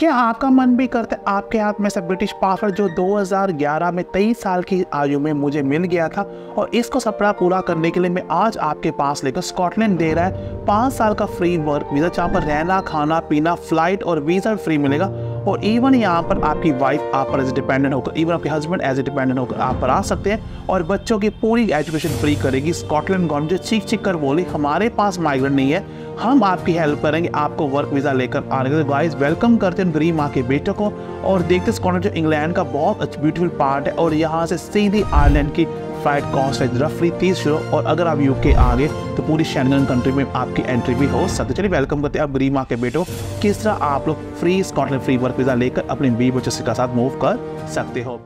क्या आपका मन भी करता है आपके हाथ में से ब्रिटिश पासवर्ड जो 2011 में तेईस साल की आयु में मुझे मिल गया था और इसको सपना पूरा करने के लिए मैं आज आपके पास लेकर स्कॉटलैंड दे रहा है पाँच साल का फ्री वर्क वीज़ा जहाँ पर रहना खाना पीना फ्लाइट और वीज़ा फ्री मिलेगा और इवन यहाँ पर आपकी वाइफ आप पर एज ए डिपेंडेंट होकर इवन आपके हस्बैंड एज ए डिपेंडेंट होकर आप पर आ सकते हैं और बच्चों की पूरी एजुकेशन फ्री करेगी स्कॉटलैंड गवर्नमेंट जो चीख चीख कर बोली हमारे पास माइग्रेंट नहीं है हम आपकी हेल्प करेंगे आपको वर्क वीज़ा लेकर आने के गाइस वेलकम करते हैं ग्री माँ के बेटे को और देखते हैं जो इंग्लैंड का बहुत अच्छा ब्यूटीफुल पार्ट है और यहाँ से सीधी आयरलैंड की फ्लाइट कॉस्ट है रफली तीस यूरो और अगर आप यूके आ गए तो पूरी शैनगन कंट्री में आपकी एंट्री भी हो सकती है चलिए वेलकम करते हैं आप ग्री माँ के बेटो किस तरह आप लोग free Scotland free work visa लेकर अपने बी बच्चों के साथ मूव कर सकते हो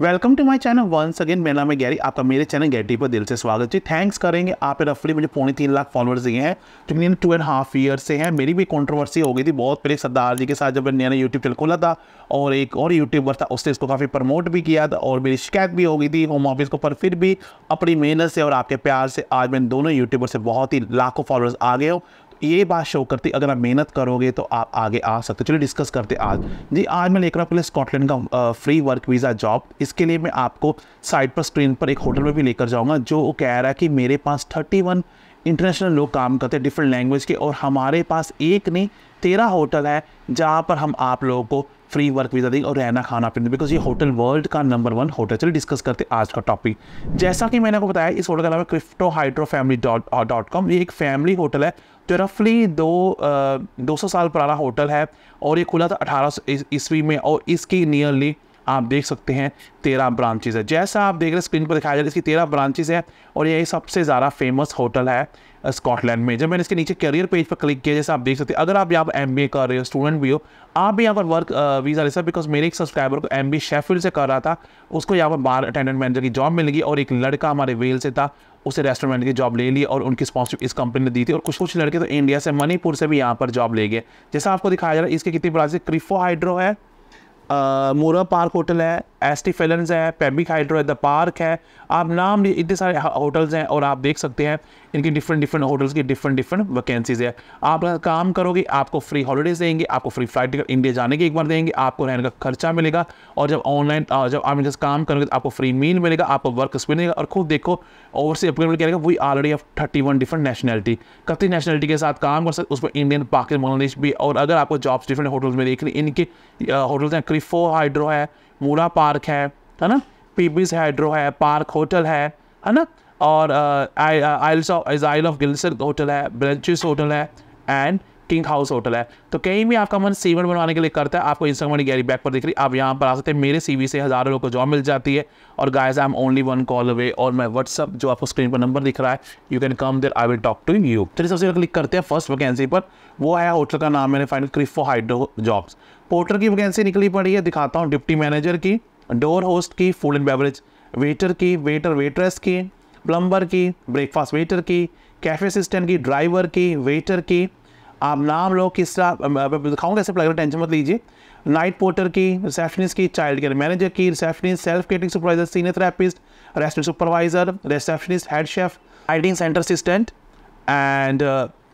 welcome to my channel once again मेरा नाम है गैरी आपका मेरे चैनल गैटी पर दिल से स्वागत है थैंक्स करेंगे आप रफली मुझे पौने तीन लाख फॉलोअर्स दिए हैं मैंने टू एंड हाफ ईयर से हैं मेरी भी कंट्रोवर्सी हो गई थी बहुत पहले सरदार जी के साथ जब मैंने नया यूट्यूब चैनल खोला था और एक और यूट्यूबर था उसने इसको काफ़ी प्रमोट भी किया था और मेरी शिकायत भी हो गई थी होम ऑफिस को पर फिर भी अपनी मेहनत से और आपके प्यार से आज मैं दोनों यूट्यूबर से बहुत ही लाखों फॉलोअर्स आ गए हो ये बात शो करती अगर आप मेहनत करोगे तो आप आगे आ सकते चलिए डिस्कस करते आज जी आज मैं लेकर आपके लिए स्कॉटलैंड का फ्री वर्क वीज़ा जॉब इसके लिए मैं आपको साइड पर स्क्रीन पर एक होटल में भी लेकर जाऊंगा जो कह रहा है कि मेरे पास थर्टी वन इंटरनेशनल लोग काम करते हैं डिफरेंट लैंग्वेज के और हमारे पास एक नहीं तेरह होटल है जहाँ पर हम आप लोगों को फ्री वर्क वीज़ा देंगे और रहना खाना पीना बिकॉज ये होटल वर्ल्ड का नंबर वन होटल चलिए डिस्कस करते आज का टॉपिक जैसा कि मैंने आपको बताया इस होटल का नाम है Crieff Hydro family dot dot com ये एक फैमिली होटल है जो रफली दो दो सौ साल पुराना होटल है और ये खुला था अठारह सौ ईस्वी में और इसकी नियरली आप देख सकते हैं तेरह ब्रांचेज है जैसा आप देख रहे हैं स्क्रीन पर दिखाया जा रहा है इसकी तेरह ब्रांचेज है और यही सबसे ज़्यादा फेमस होटल है स्कॉटलैंड में जब मैंने इसके नीचे करियर पेज पर क्लिक किया जैसे आप देख सकते हैं अगर आप यहाँ पर एम कर रहे हो स्टूडेंट भी हो आप भी यहाँ पर वर्क वीज़ा ले सकते बिकॉज मेरे एक सब्सक्राइबर को एम बी से कर रहा था उसको यहाँ पर बार अटेंडेंट मैनेजर की जॉब मिलेगी और एक लड़का हमारे वेल से था उसे रेस्टोरेंट की जॉब ले ली और उनकी स्पॉन्सरशिप इस कंपनी ने दी थी और कुछ कुछ लड़के तो इंडिया से मणिपुर से भी यहाँ पर जॉब ले गए जैसा आपको दिखाया जा रहा है इसके कितनी ब्रांचेज क्रिफो हाइड्रो है मोरा पार्क होटल है एस्टिफेलन्स है पेम्बिक हाइड्रो है द पार्क है आप नाम इतने सारे होटल्स हैं और आप देख सकते हैं इनकी डिफरेंट डिफरेंट होटल्स की डिफरेंट डिफरेंट वैकेंसीज है आप काम करोगे आपको फ्री हॉलीडेज देंगे आपको फ्री फ्लाइट टिकट इंडिया जाने की एक बार देंगे आपको रहने का खर्चा मिलेगा और जब ऑनलाइन जब आप जैसे काम करोगे तो आपको फ्री मील मिलेगा आपको वर्क मिलेगा और खुद देखो ओवर से अपग्रेड करेगा we already of thirty one different nationality कती नेशनलिटी के साथ काम कर सकते उसमें इंडियन पाकिस्तान बांग्लादेश भी और अगर आपको जॉब्स डिफरेंट होटल्स में देख रही इनके होटल्स हैं क्रिफो हाइड्रो है मूरा पार्क है है ना पीपीस हाइड्रो है पार्क होटल है है ना और आइल्स ऑफ आइल ऑफ गिल्सर होटल है ब्रेंचिस होटल है एंड किंग हाउस होटल है तो कहीं भी आपका मन सीवन बनवाने के लिए करता है आपको इंस्टाग्राम की गैरी बैक पर दिख रही आप यहाँ पर आ सकते हैं मेरे सी से हज़ारों लोगों को जॉब मिल जाती है और guys I am only one call away और मैं व्हाट्सअप जो आपको स्क्रीन पर नंबर दिख रहा है you can come there I will talk to you तो सबसे क्लिक करते हैं फर्स्ट वैकेंसी पर वो आया होटल का नाम मैंने final Crieff Hydro jobs porter की वैकेंसी निकली पड़ी है दिखाता हूँ डिप्टी मैनेजर की डोर होस्ट की फूड एंड बेवरेज वेटर की वेटर वेटरेस की प्लम्बर की ब्रेकफास्ट वेटर की कैफे असिस्टेंट की ड्राइवर की वेटर की आप नाम लो तरह दिखाऊंगा ऐसे लग टेंशन मत लीजिए नाइट पोर्टर की रिसेप्शनिस्ट की चाइल्ड केयर मैनेजर की receptionist self catering supervisor senior therapist restaurant supervisor receptionist head chef riding centre assistant and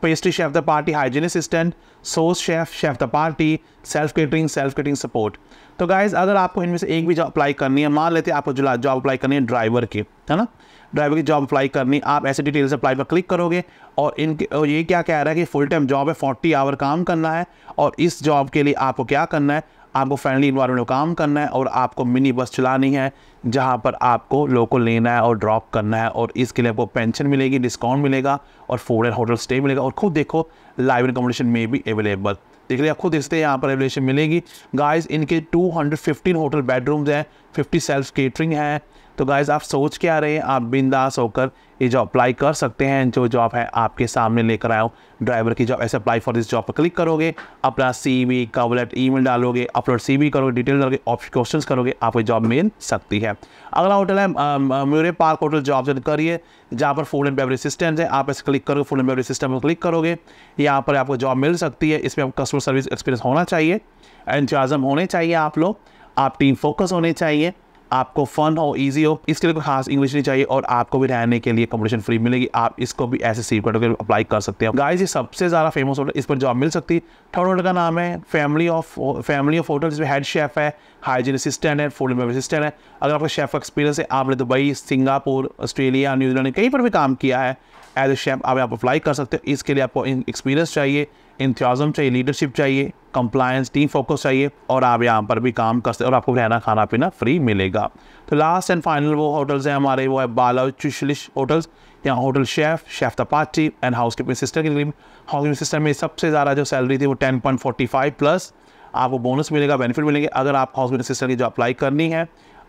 pastry chef de partie hygiene assistant सोर्स chef chef de partie self catering self catering support तो guys अगर आपको इनमें से एक भी job apply करनी है मान लेते हैं आपको जॉब अप्लाई करनी है ड्राइवर की है ना ड्राइवर की जॉब अप्लाई करनी आप ऐसे डिटेल्स अप्लाई पर क्लिक करोगे और इनके और ये क्या कह रहा है कि फुल टाइम जॉब है फोर्टी आवर काम करना है और इस जॉब के लिए आपको क्या करना है आपको फ्रेंडली इन्वायरमेंट में काम करना है और आपको मिनी बस चलानी है जहाँ पर आपको लोको लेना है और ड्रॉप करना है और इसके लिए आपको पेंशन मिलेगी डिस्काउंट मिलेगा और फूड एंड होटल स्टे मिलेगा और खुद देखो लाइव एकोमोडेशन में भी अवेलेबल देख लिया खुद देखते यहाँ पर अवेलेशन मिलेगी गाइस इनके 215 होटल बेडरूम्स हैं 50 सेल्फ केटरिंग है तो गाइज आप सोच के आ रहे हैं आप बिंदास होकर ये जॉब अप्लाई कर सकते हैं जो जॉब है आपके सामने लेकर आया हूँ ड्राइवर की जॉब ऐसे अप्लाई फॉर दिस जॉब पर क्लिक करोगे अपना C V cover letter email डालोगे अपलोड सी वी करोगे डिटेल डालोगे ऑप्शन क्वेश्चन करोगे आपको जॉब मिल सकती है अगला होटल है म्यूरे पार्क होटल जॉब जो करिए जहाँ पर फूड एंड बेवरेज सिस्टम है आप ऐसे क्लिक करोगे फूड एंड बेवरेज सिस्टम पर क्लिक करोगे यहाँ पर आपको जॉब मिल सकती है इसमें आपको कस्टमर सर्विस एक्सपीरियंस होना चाहिए एंथ्याजम होने चाहिए आप लोग आप टीम फोकस होने चाहिए आपको फन हो ईजी हो इसके लिए कोई खास इंग्लिश नहीं चाहिए और आपको भी रहने के लिए कॉम्पिटिशन फ्री मिलेगी आप इसको भी ऐसे सीव करके अप्लाई कर सकते हैं गाइज ये सबसे ज़्यादा फेमस होटल इस पर जॉब मिल सकती है थर्ड होटल का नाम है family of family of hotel जिसमें हेड शेफ है हाइजीन असिस्टेंट है फूड असिस्टेंट है अगर आपका शेफ एक्सपीरियंस है आपने दुबई सिंगापुर ऑस्ट्रेलिया न्यूजीलैंड कहीं पर भी काम किया है एज ए शेफ अब आप अप्लाई कर सकते हो इसके लिए आपको एक्सपीरियंस चाहिए इंथ्याजम चाहिए लीडरशिप चाहिए कंप्लायंस टीम फोकस चाहिए और आप यहाँ पर भी काम कर सकते और आपको रहना खाना पीना फ्री मिलेगा तो लास्ट एंड फाइनल वो होटल्स हैं हमारे वो है बाला चुशलिश होटल्स यहाँ hotel chef chef de partie and housekeeping sister के लिए हाउस कीपिंग सिस्टर में सबसे ज़्यादा जो सैलरी थी वो ten point forty five plus आपको बोनस मिलेगा बेनिफिट मिलेंगे अगर आप हाउस कीपिंग सिस्टर की जो अप्लाई करनी है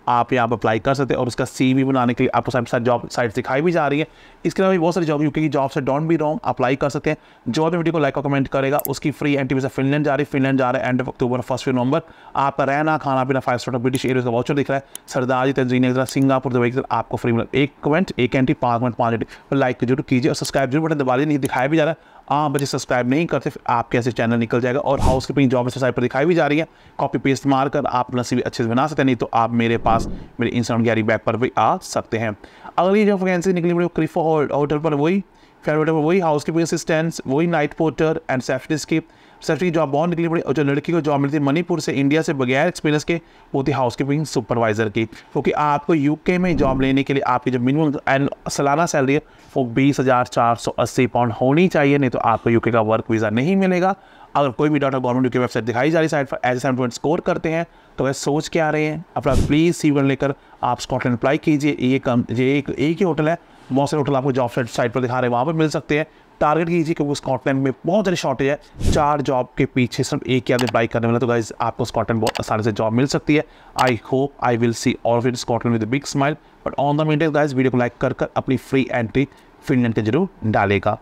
आप यहाँ पर अप्लाई कर सकते हैं और उसका सी भी बनाने के लिए आपको साथ जॉब साइट दिखाई भी जा रही है इसके अलावा भी बहुत सारी जॉब यू की जॉब से डोंट भी रॉन्ग अप्लाई कर सकते हैं जो भी वीडियो को लाइक और कमेंट करेगा उसकी फ्री एंटी वीज़ा फिनलैंड जा रही है फिनलैंड जा रहा है end of October first November आपका रहना खाना पीना फाइव स्टार ब्रिटिश एयर का वाचर दिख रहा है सरदार जी तंजीन सिंगापुर दुबई आपको फ्री मिला एक कमेंट एक एंटी पाँच मिनट पाँच एंटी लाइक जरूर कीजिए और सब्सक्राइब जरूर बटन दबा नहीं दिखाया भी जा रहा है आप बच्चे सब्सक्राइब नहीं करते आप कैसे चैनल निकल जाएगा और हाउस कीपिंग जॉब साइट पर दिखाई भी जा रही है कॉपी पेस्ट मार कर आप अपना सी अच्छे से बना सकते हैं नहीं तो आप मेरे पास मेरे इंस्टाग्राम गैरी बैग पर भी आ सकते हैं अगली जो वैकेंसी निकली मेरे क्रिफो होटल पर वही फेयर होटल पर वही हाउस कीपिंग असिस्टेंट्स वही night porter and safety skip certificate job बहुत निकली पड़ी और जो लड़की को जॉब मिलती है मणिपुर से इंडिया से बगैर एक्सपीरियंस के वो थी हाउस कीपिंग सुपरवाइजर की क्योंकि तो आपको यूके में जॉब लेने के लिए आपकी जो मिनिमम सालाना सैलरी है वो बीस हज़ार चार सौ अस्सी पाउंड होनी चाहिए नहीं तो आपको यूके का वर्क वीज़ा नहीं मिलेगा अगर कोई भी डाटा गवर्नमेंट यूके वेबसाइट दिखाई जा रही साइड पर एज सेवन पॉइंट स्कोर करते हैं तो वह सोच के आ रहे हैं अपना प्लीज़ सी लेकर आप स्कॉटलैंड अप्लाई कीजिए ये कम ये एक एक ही होटल है बहुत सारे होटल आपको जॉब साइट पर दिखा रहे हैं वहाँ पर मिल सकते हैं टारगेट कीजिए क्योंकि स्कॉटलैंड में बहुत ज़्यादा शॉर्टेज है चार जॉब के पीछे सिर्फ एक ही आदमी ट्राई करने वाला तो गाइज आपको स्कॉटलैंड बहुत आसानी से जॉब मिल सकती है I hope I will see all फिर Scotland with big smile but on the media guys video को लाइक कर कर अपनी फ्री एंट्री फिनलैंड के जरूर डालेगा